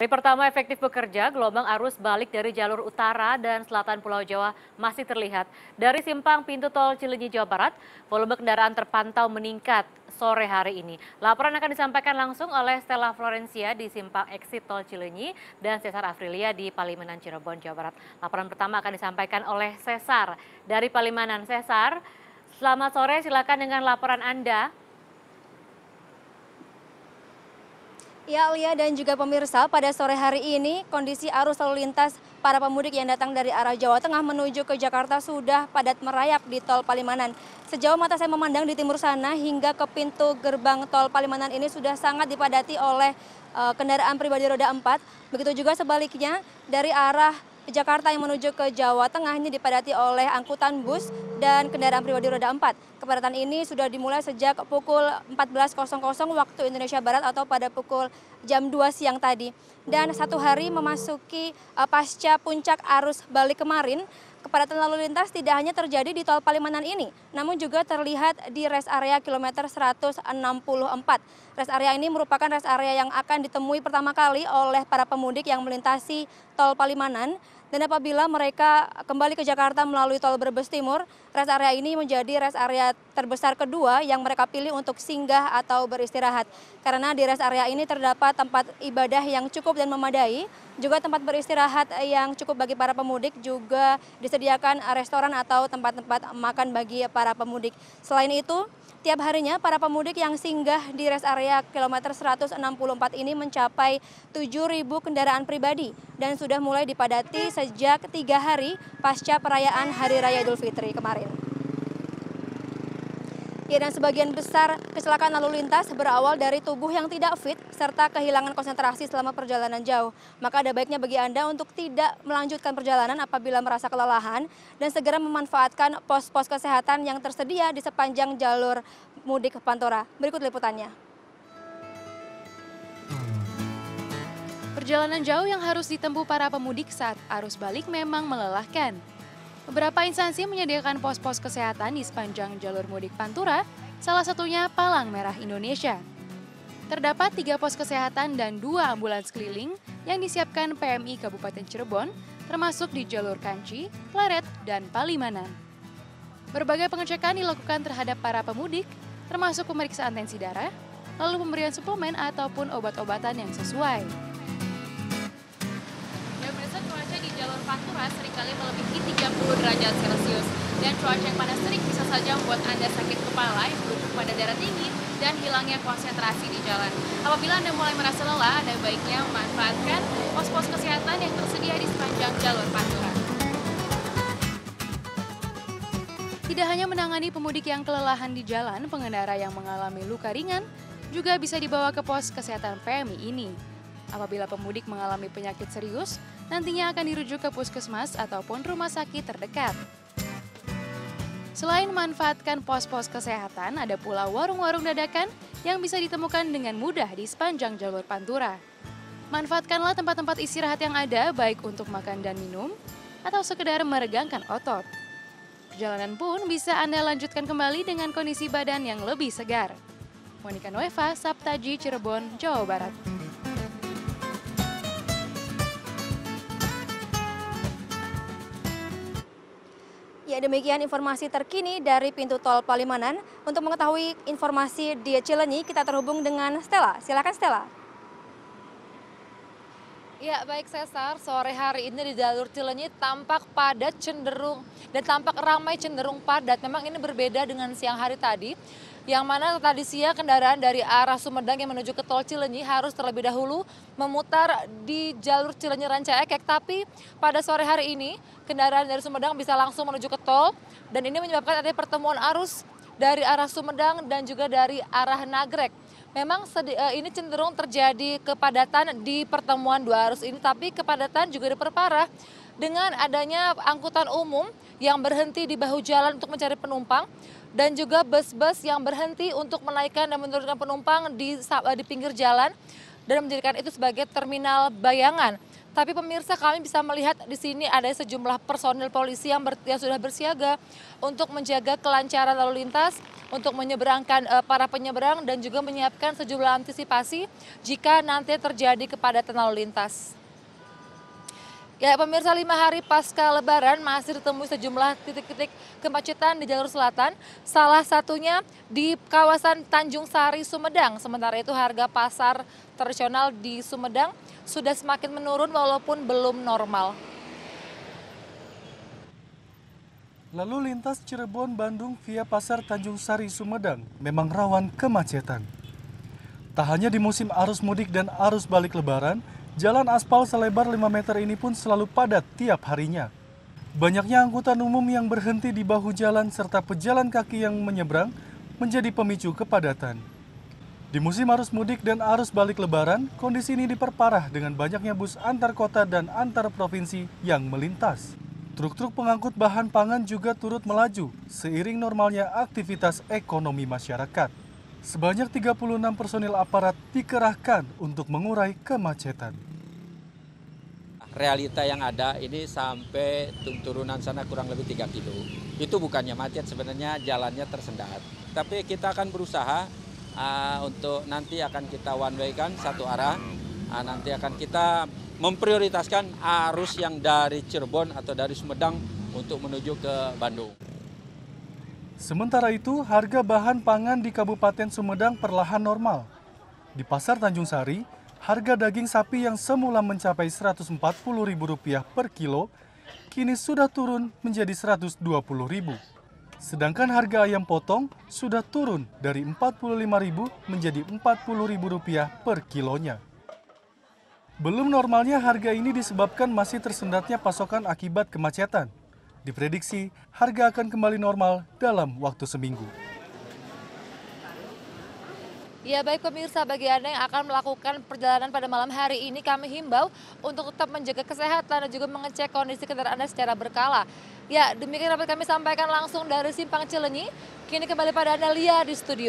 Hari pertama efektif bekerja, gelombang arus balik dari jalur utara dan selatan Pulau Jawa masih terlihat. Dari simpang pintu tol Cilenyi, Jawa Barat, volume kendaraan terpantau meningkat sore hari ini. Laporan akan disampaikan langsung oleh Stella Florencia di simpang exit tol Cilenyi dan Cesar Afrilia di Palimanan, Cirebon, Jawa Barat. Laporan pertama akan disampaikan oleh Cesar dari Palimanan. Cesar, selamat sore, silakan dengan laporan Anda. Ya Alia dan juga pemirsa, pada sore hari ini kondisi arus lalu lintas para pemudik yang datang dari arah Jawa Tengah menuju ke Jakarta sudah padat merayap di tol Palimanan. Sejauh mata saya memandang di timur sana hingga ke pintu gerbang tol Palimanan ini sudah sangat dipadati oleh uh, kendaraan pribadi roda 4. Begitu juga sebaliknya dari arah Jakarta yang menuju ke Jawa Tengah ini dipadati oleh angkutan bus dan kendaraan pribadi roda 4. Kepadatan ini sudah dimulai sejak pukul 14.00 waktu Indonesia Barat atau pada pukul jam 2 siang tadi. Dan satu hari memasuki eh, pasca puncak arus balik kemarin, kepadatan lalu lintas tidak hanya terjadi di tol Palimanan ini, namun juga terlihat di rest area kilometer 164. Rest area ini merupakan rest area yang akan ditemui pertama kali oleh para pemudik yang melintasi tol Palimanan dan apabila mereka kembali ke Jakarta melalui tol Brebes Timur, rest area ini menjadi rest area terbesar kedua yang mereka pilih untuk singgah atau beristirahat. Karena di rest area ini terdapat tempat ibadah yang cukup dan memadai, juga tempat beristirahat yang cukup bagi para pemudik, juga disediakan restoran atau tempat-tempat makan bagi para pemudik. Selain itu, Tiap harinya para pemudik yang singgah di rest area kilometer 164 ini mencapai 7.000 kendaraan pribadi dan sudah mulai dipadati sejak tiga hari pasca perayaan Hari Raya Idul Fitri kemarin ya dan sebagian besar kecelakaan lalu lintas berawal dari tubuh yang tidak fit serta kehilangan konsentrasi selama perjalanan jauh. Maka ada baiknya bagi Anda untuk tidak melanjutkan perjalanan apabila merasa kelelahan dan segera memanfaatkan pos-pos kesehatan yang tersedia di sepanjang jalur mudik pantora Berikut liputannya. Perjalanan jauh yang harus ditempuh para pemudik saat arus balik memang melelahkan. Beberapa instansi menyediakan pos-pos kesehatan di sepanjang jalur mudik Pantura, salah satunya Palang Merah Indonesia. Terdapat tiga pos kesehatan dan dua ambulans keliling yang disiapkan PMI Kabupaten Cirebon, termasuk di jalur Kanci, Pleret, dan Palimanan. Berbagai pengecekan dilakukan terhadap para pemudik, termasuk pemeriksaan tensi darah, lalu pemberian suplemen ataupun obat-obatan yang sesuai. Pantura seringkali melebihi 30 derajat Celcius. Dan cuaca yang panas terik bisa saja membuat Anda sakit kepala yang berujung pada darah tinggi dan hilangnya konsentrasi di jalan. Apabila Anda mulai merasa lelah, ada baiknya memanfaatkan pos-pos kesehatan yang tersedia di sepanjang jalur Pantura. Tidak hanya menangani pemudik yang kelelahan di jalan, pengendara yang mengalami luka ringan juga bisa dibawa ke pos kesehatan PMI ini. Apabila pemudik mengalami penyakit serius, nantinya akan dirujuk ke puskesmas ataupun rumah sakit terdekat. Selain manfaatkan pos-pos kesehatan, ada pula warung-warung dadakan yang bisa ditemukan dengan mudah di sepanjang jalur Pantura. Manfaatkanlah tempat-tempat istirahat yang ada, baik untuk makan dan minum, atau sekedar meregangkan otot. Perjalanan pun bisa Anda lanjutkan kembali dengan kondisi badan yang lebih segar. Monika Nueva, Sabtaji, Cirebon, Jawa Barat. Ya demikian informasi terkini dari pintu tol Palimanan. Untuk mengetahui informasi di Cilenyi, kita terhubung dengan Stella. Silakan Stella. Ya baik Cesar, sore hari ini di jalur Cilenyi tampak padat cenderung dan tampak ramai cenderung padat. Memang ini berbeda dengan siang hari tadi yang mana tadi siang kendaraan dari arah Sumedang yang menuju ke tol Cilenyi harus terlebih dahulu memutar di jalur Cilenyi Ranca Ekek. Tapi pada sore hari ini kendaraan dari Sumedang bisa langsung menuju ke tol dan ini menyebabkan ada pertemuan arus dari arah Sumedang dan juga dari arah Nagrek memang eh, ini cenderung terjadi kepadatan di pertemuan dua arus ini, tapi kepadatan juga diperparah dengan adanya angkutan umum yang berhenti di bahu jalan untuk mencari penumpang dan juga bus-bus yang berhenti untuk menaikkan dan menurunkan penumpang di di pinggir jalan dan menjadikan itu sebagai terminal bayangan. Tapi pemirsa kami bisa melihat di sini ada sejumlah personil polisi yang, ber, yang sudah bersiaga untuk menjaga kelancaran lalu lintas, untuk menyeberangkan e, para penyeberang dan juga menyiapkan sejumlah antisipasi jika nanti terjadi kepadatan lalu lintas. Ya pemirsa lima hari pasca lebaran masih ditemui sejumlah titik-titik kemacetan di jalur selatan. Salah satunya di kawasan Tanjung Sari, Sumedang. Sementara itu harga pasar tradisional di Sumedang sudah semakin menurun walaupun belum normal. Lalu lintas Cirebon Bandung via pasar Tanjung Sari Sumedang memang rawan kemacetan. Tak hanya di musim arus mudik dan arus balik lebaran, Jalan aspal selebar 5 meter ini pun selalu padat tiap harinya. Banyaknya angkutan umum yang berhenti di bahu jalan serta pejalan kaki yang menyeberang menjadi pemicu kepadatan. Di musim arus mudik dan arus balik lebaran, kondisi ini diperparah dengan banyaknya bus antar kota dan antar provinsi yang melintas. Truk-truk pengangkut bahan pangan juga turut melaju seiring normalnya aktivitas ekonomi masyarakat. Sebanyak 36 personil aparat dikerahkan untuk mengurai kemacetan realita yang ada ini sampai turunan sana kurang lebih 3 kilo. Itu bukannya macet sebenarnya jalannya tersendat. Tapi kita akan berusaha uh, untuk nanti akan kita one way kan satu arah. Uh, nanti akan kita memprioritaskan arus yang dari Cirebon atau dari Sumedang untuk menuju ke Bandung. Sementara itu, harga bahan pangan di Kabupaten Sumedang perlahan normal. Di Pasar Tanjung Sari, harga daging sapi yang semula mencapai Rp140.000 per kilo, kini sudah turun menjadi Rp120.000. Sedangkan harga ayam potong sudah turun dari Rp45.000 menjadi Rp40.000 per kilonya. Belum normalnya harga ini disebabkan masih tersendatnya pasokan akibat kemacetan. Diprediksi harga akan kembali normal dalam waktu seminggu. Ya baik pemirsa, bagi Anda yang akan melakukan perjalanan pada malam hari ini kami himbau untuk tetap menjaga kesehatan dan juga mengecek kondisi kendaraan Anda secara berkala. Ya demikian dapat kami sampaikan langsung dari Simpang Cilenyi. Kini kembali pada Anda Lia di studio.